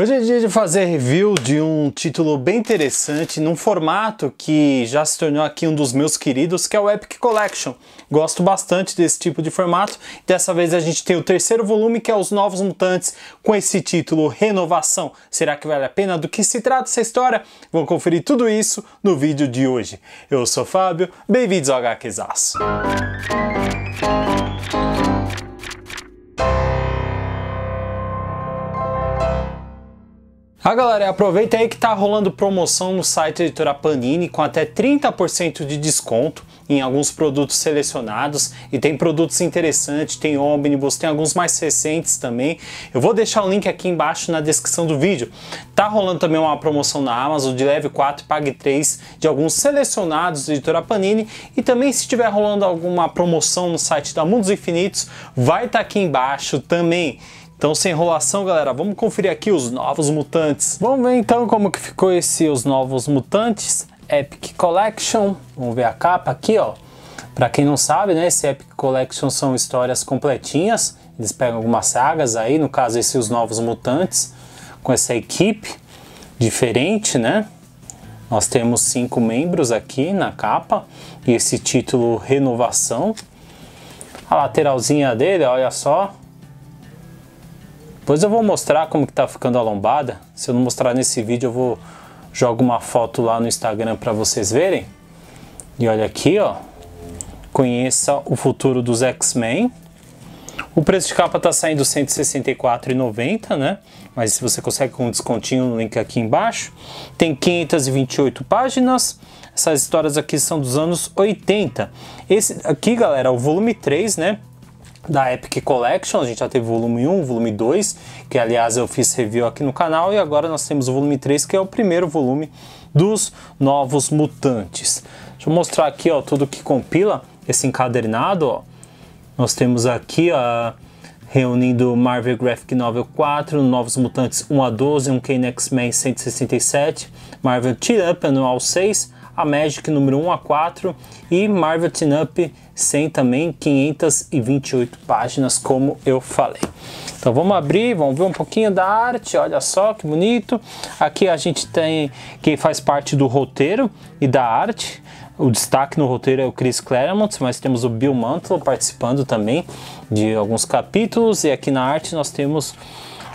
Hoje é dia de fazer review de um título bem interessante, num formato que já se tornou aqui um dos meus queridos, que é o Epic Collection. Gosto bastante desse tipo de formato. Dessa vez a gente tem o terceiro volume, que é Os Novos Mutantes, com esse título Renovação. Será que vale a pena? Do que se trata essa história? Vou conferir tudo isso no vídeo de hoje. Eu sou Fábio, bem-vindos ao Música Ah, galera, aproveita aí que tá rolando promoção no site Editora Panini com até 30% de desconto em alguns produtos selecionados e tem produtos interessantes, tem ônibus, tem alguns mais recentes também. Eu vou deixar o link aqui embaixo na descrição do vídeo. Tá rolando também uma promoção na Amazon de leve 4 pague 3 de alguns selecionados da Editora Panini e também se tiver rolando alguma promoção no site da Mundos Infinitos, vai estar tá aqui embaixo também. Então, sem enrolação, galera, vamos conferir aqui os novos mutantes. Vamos ver então como que ficou esse Os Novos Mutantes Epic Collection. Vamos ver a capa aqui, ó. Para quem não sabe, né, esse Epic Collection são histórias completinhas. Eles pegam algumas sagas aí, no caso esse Os Novos Mutantes, com essa equipe diferente, né? Nós temos cinco membros aqui na capa e esse título Renovação. A lateralzinha dele, olha só, depois eu vou mostrar como que tá ficando a lombada. Se eu não mostrar nesse vídeo, eu vou jogo uma foto lá no Instagram para vocês verem. E olha aqui, ó. Conheça o futuro dos X-Men. O preço de capa tá saindo R$ 164,90, né? Mas se você consegue com um descontinho o link aqui embaixo. Tem 528 páginas. Essas histórias aqui são dos anos 80. Esse aqui, galera, é o volume 3, né? da Epic Collection, a gente já teve volume 1, volume 2, que aliás eu fiz review aqui no canal, e agora nós temos o volume 3, que é o primeiro volume dos Novos Mutantes. Deixa eu mostrar aqui ó, tudo que compila esse encadernado. Ó. Nós temos aqui ó, reunindo Marvel Graphic Novel 4, Novos Mutantes 1 a 12, um Kane X-Men 167, Marvel Tear Up Anual 6, a Magic número 1 a 4 e Marvel Teen Up 100 também, 528 páginas, como eu falei. Então vamos abrir, vamos ver um pouquinho da arte, olha só que bonito. Aqui a gente tem quem faz parte do roteiro e da arte. O destaque no roteiro é o Chris Claremont, mas temos o Bill Mantlo participando também de alguns capítulos. E aqui na arte nós temos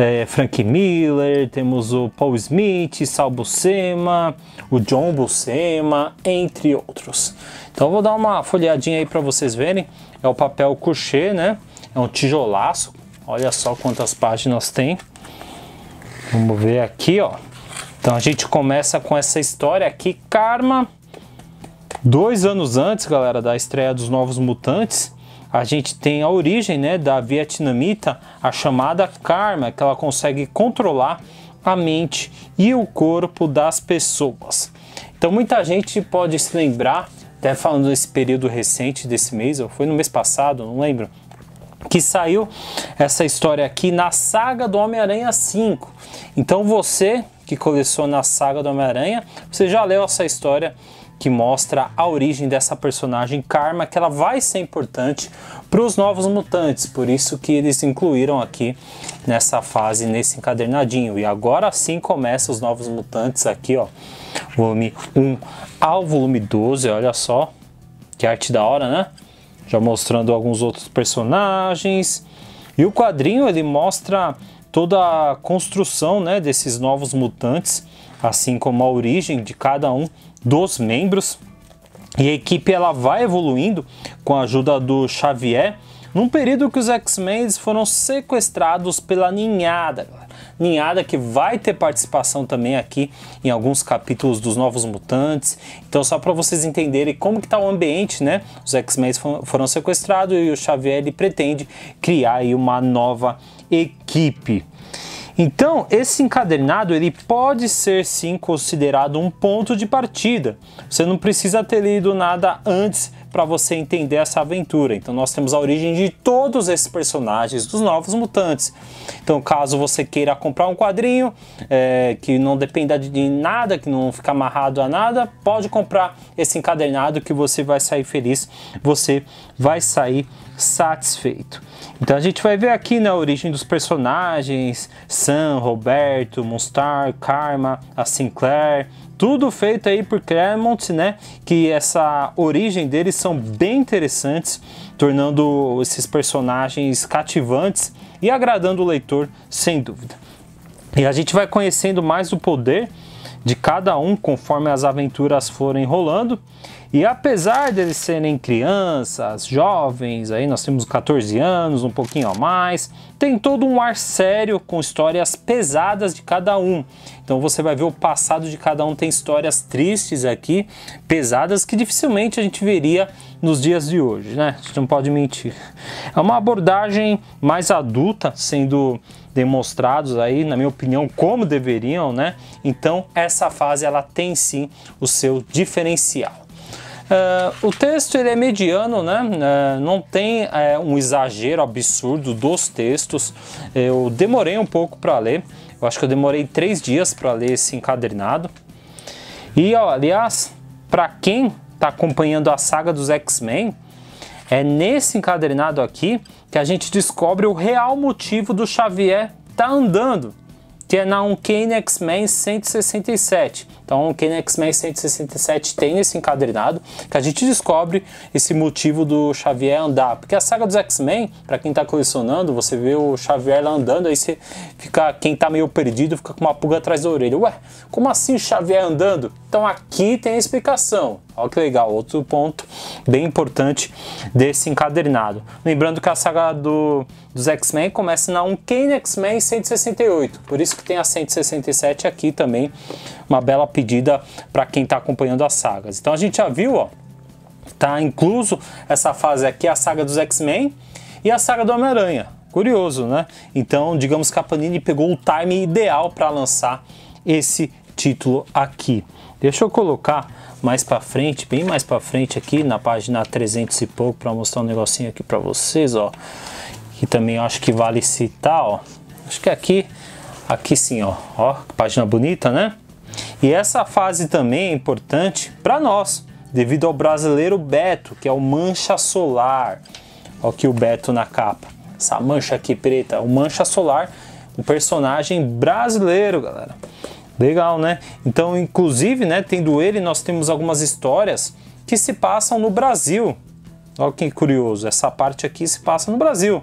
é, Frank Miller, temos o Paul Smith, Sal Buscema, o John Buscema, entre outros. Então vou dar uma folheadinha aí para vocês verem. É o papel couché, né? É um tijolaço. Olha só quantas páginas tem. Vamos ver aqui, ó. Então a gente começa com essa história aqui, Karma. Dois anos antes, galera, da estreia dos Novos Mutantes, a gente tem a origem né, da vietnamita, a chamada karma, que ela consegue controlar a mente e o corpo das pessoas. Então muita gente pode se lembrar, até falando desse período recente desse mês, ou foi no mês passado, não lembro, que saiu essa história aqui na saga do Homem-Aranha 5. Então você que coleciona a saga do Homem-Aranha, você já leu essa história que mostra a origem dessa personagem Karma, que ela vai ser importante para os novos mutantes, por isso que eles incluíram aqui nessa fase, nesse encadernadinho. E agora sim começa os novos mutantes aqui, ó. Volume 1 ao volume 12, olha só. Que arte da hora, né? Já mostrando alguns outros personagens. E o quadrinho ele mostra toda a construção, né, desses novos mutantes, assim como a origem de cada um dos membros. E a equipe ela vai evoluindo com a ajuda do Xavier, num período que os X-Men foram sequestrados pela ninhada, Ninhada que vai ter participação também aqui em alguns capítulos dos Novos Mutantes. Então, só para vocês entenderem como que está o ambiente, né? Os X-Men foram sequestrados e o Xavier pretende criar aí uma nova equipe. Então, esse encadernado ele pode ser sim considerado um ponto de partida. Você não precisa ter lido nada antes para você entender essa aventura. Então nós temos a origem de todos esses personagens dos Novos Mutantes. Então caso você queira comprar um quadrinho é, que não dependa de nada, que não fica amarrado a nada, pode comprar esse encadernado que você vai sair feliz, você vai sair satisfeito. Então a gente vai ver aqui na né, origem dos personagens, Sam, Roberto, Monstar, Karma, a Sinclair, tudo feito aí por Claremont, né? Que essa origem deles são bem interessantes, tornando esses personagens cativantes e agradando o leitor, sem dúvida. E a gente vai conhecendo mais o poder de cada um conforme as aventuras forem rolando. E apesar deles serem crianças, jovens, aí nós temos 14 anos, um pouquinho a mais, tem todo um ar sério com histórias pesadas de cada um. Então você vai ver o passado de cada um tem histórias tristes aqui, pesadas que dificilmente a gente veria nos dias de hoje, né? A gente não pode mentir. É uma abordagem mais adulta sendo demonstrados aí, na minha opinião, como deveriam, né? Então essa fase ela tem sim o seu diferencial. Uh, o texto ele é mediano, né? Uh, não tem uh, um exagero absurdo dos textos. Eu demorei um pouco para ler. Eu acho que eu demorei três dias para ler esse encadernado. E ó, aliás, para quem está acompanhando a saga dos X-Men, é nesse encadernado aqui que a gente descobre o real motivo do Xavier tá andando, que é na Uncane X-Men 167. Então, o Kane X-Men 167 tem esse encadernado que a gente descobre esse motivo do Xavier andar. Porque a saga dos X-Men, para quem está colecionando, você vê o Xavier lá andando, aí você fica, quem está meio perdido fica com uma pulga atrás da orelha. Ué, como assim Xavier andando? Então aqui tem a explicação. Olha que legal, outro ponto bem importante desse encadernado. Lembrando que a saga do, dos X-Men começa na Uncanny X-Men 168, por isso que tem a 167 aqui também, uma bela pedida para quem está acompanhando as sagas. Então a gente já viu, ó, tá incluso essa fase aqui, a saga dos X-Men e a saga do Homem-Aranha. Curioso, né? Então, digamos que a Panini pegou o time ideal para lançar esse título aqui. Deixa eu colocar mais para frente, bem mais para frente aqui na página 300 e pouco para mostrar um negocinho aqui para vocês, ó. Que também acho que vale citar, ó. Acho que aqui, aqui sim, ó. Ó, página bonita, né? E essa fase também é importante para nós, devido ao brasileiro Beto, que é o mancha solar. Ó aqui o Beto na capa. Essa mancha aqui preta, o mancha solar, um personagem brasileiro, galera. Legal, né? Então, inclusive, né, tendo ele, nós temos algumas histórias que se passam no Brasil. Olha que curioso, essa parte aqui se passa no Brasil.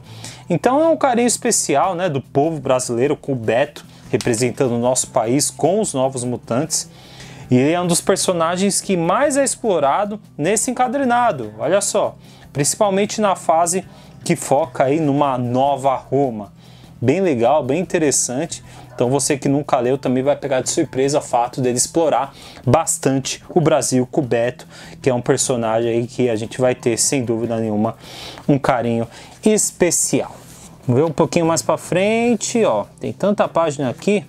Então é um carinho especial né, do povo brasileiro com o Beto, representando o nosso país com os Novos Mutantes. E ele é um dos personagens que mais é explorado nesse encadernado, olha só. Principalmente na fase que foca aí numa nova Roma. Bem legal, bem interessante então você que nunca leu também vai pegar de surpresa o fato dele explorar bastante o Brasil coberto, que é um personagem aí que a gente vai ter sem dúvida nenhuma um carinho especial. Vamos ver um pouquinho mais para frente, ó. Tem tanta página aqui.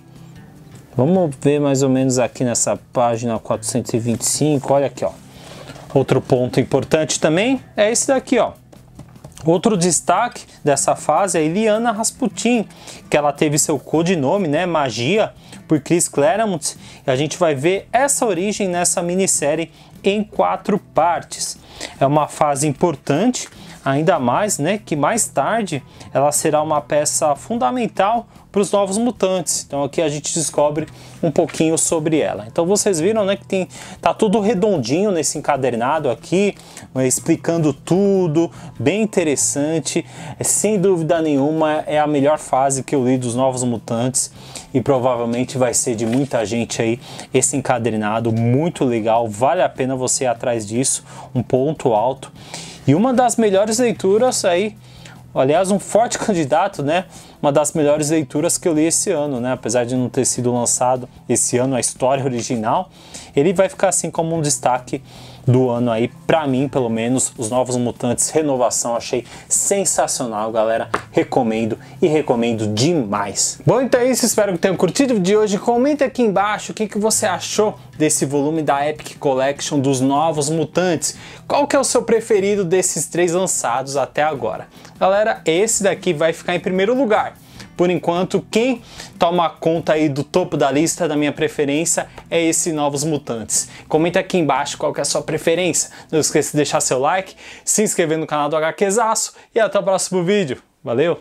Vamos ver mais ou menos aqui nessa página 425, olha aqui, ó. Outro ponto importante também é esse daqui, ó. Outro destaque dessa fase é Iliana Rasputin, que ela teve seu codinome, né, Magia, por Chris Claremont, e a gente vai ver essa origem nessa minissérie em quatro partes. É uma fase importante Ainda mais, né, que mais tarde ela será uma peça fundamental para os novos mutantes. Então aqui a gente descobre um pouquinho sobre ela. Então vocês viram, né, que tem tá tudo redondinho nesse encadernado aqui, né, explicando tudo, bem interessante. É, sem dúvida nenhuma é a melhor fase que eu li dos novos mutantes e provavelmente vai ser de muita gente aí esse encadernado muito legal, vale a pena você ir atrás disso, um ponto alto. E uma das melhores leituras aí, aliás, um forte candidato, né? Uma das melhores leituras que eu li esse ano, né? Apesar de não ter sido lançado esse ano a história original, ele vai ficar assim como um destaque do ano aí, para mim pelo menos, os Novos Mutantes Renovação, achei sensacional, galera. Recomendo e recomendo demais. Bom, então é isso, espero que tenham curtido o vídeo de hoje. Comenta aqui embaixo o que, que você achou desse volume da Epic Collection dos Novos Mutantes. Qual que é o seu preferido desses três lançados até agora? Galera, esse daqui vai ficar em primeiro lugar. Por enquanto, quem toma conta aí do topo da lista da minha preferência é esse Novos Mutantes. Comenta aqui embaixo qual que é a sua preferência. Não esqueça de deixar seu like, se inscrever no canal do HQzaço e até o próximo vídeo. Valeu!